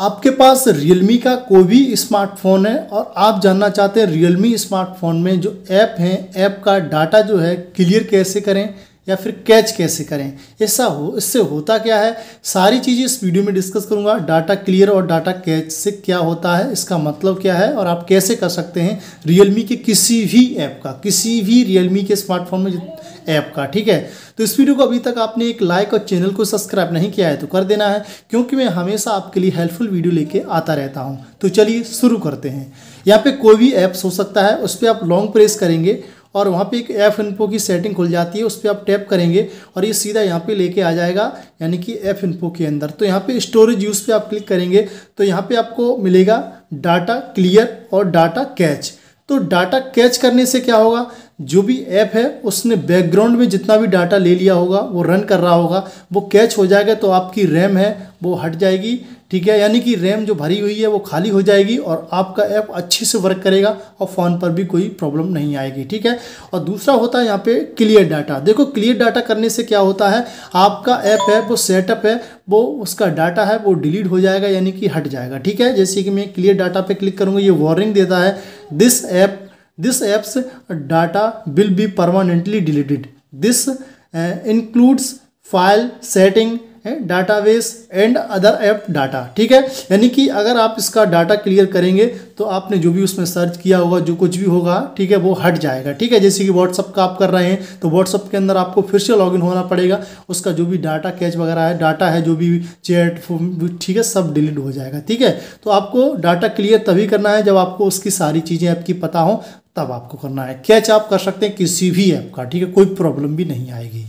आपके पास रियलमी का कोई भी स्मार्टफोन है और आप जानना चाहते हैं रियलमी स्मार्टफोन में जो ऐप हैं ऐप का डाटा जो है क्लियर कैसे करें या फिर कैच कैसे करें ऐसा हो इससे होता क्या है सारी चीज़ें इस वीडियो में डिस्कस करूंगा डाटा क्लियर और डाटा कैच से क्या होता है इसका मतलब क्या है और आप कैसे कर सकते हैं रियलमी के किसी भी ऐप का किसी भी रियलमी के स्मार्टफोन में ऐप का ठीक है तो इस वीडियो को अभी तक आपने एक लाइक और चैनल को सब्सक्राइब नहीं किया है तो कर देना है क्योंकि मैं हमेशा आपके लिए हेल्पफुल वीडियो लेके आता रहता हूँ तो चलिए शुरू करते हैं यहाँ पे कोई भी ऐप्स हो सकता है उस पर आप लॉन्ग प्रेस करेंगे और वहाँ पे एक एफ इनपो की सेटिंग खुल जाती है उस पर आप टैप करेंगे और ये सीधा यहाँ पे लेके आ जाएगा यानी कि एफ इनपो के अंदर तो यहाँ पे स्टोरेज यूज़ पे आप क्लिक करेंगे तो यहाँ पे आपको मिलेगा डाटा क्लियर और डाटा कैच तो डाटा कैच करने से क्या होगा जो भी ऐप है उसने बैकग्राउंड में जितना भी डाटा ले लिया होगा वो रन कर रहा होगा वो कैच हो जाएगा तो आपकी रैम है वो हट जाएगी ठीक है यानी कि रैम जो भरी हुई है वो खाली हो जाएगी और आपका ऐप अच्छे से वर्क करेगा और फ़ोन पर भी कोई प्रॉब्लम नहीं आएगी ठीक है और दूसरा होता है यहाँ पे क्लियर डाटा देखो क्लियर डाटा करने से क्या होता है आपका ऐप है वो सेटअप है वो उसका डाटा है वो डिलीट हो जाएगा यानी कि हट जाएगा ठीक है जैसे कि मैं क्लियर डाटा पर क्लिक करूँगा ये वॉर्निंग देता है this app this app's data will be permanently deleted this includes file setting database and other app data ठीक है यानी कि अगर आप इसका डाटा क्लियर करेंगे तो आपने जो भी उसमें सर्च किया होगा जो कुछ भी होगा ठीक है वो हट जाएगा ठीक है जैसे कि व्हाट्सअप का आप कर रहे हैं तो व्हाट्सअप के अंदर आपको फिर से लॉगिन होना पड़ेगा उसका जो भी डाटा कैच वगैरह है डाटा है जो भी चैट ठीक है सब डिलीट हो जाएगा ठीक है तो आपको डाटा क्लियर तभी करना है जब आपको उसकी सारी चीज़ें ऐप की पता हो तब आपको करना है कैच आप कर सकते हैं किसी भी ऐप का ठीक है कोई प्रॉब्लम भी नहीं आएगी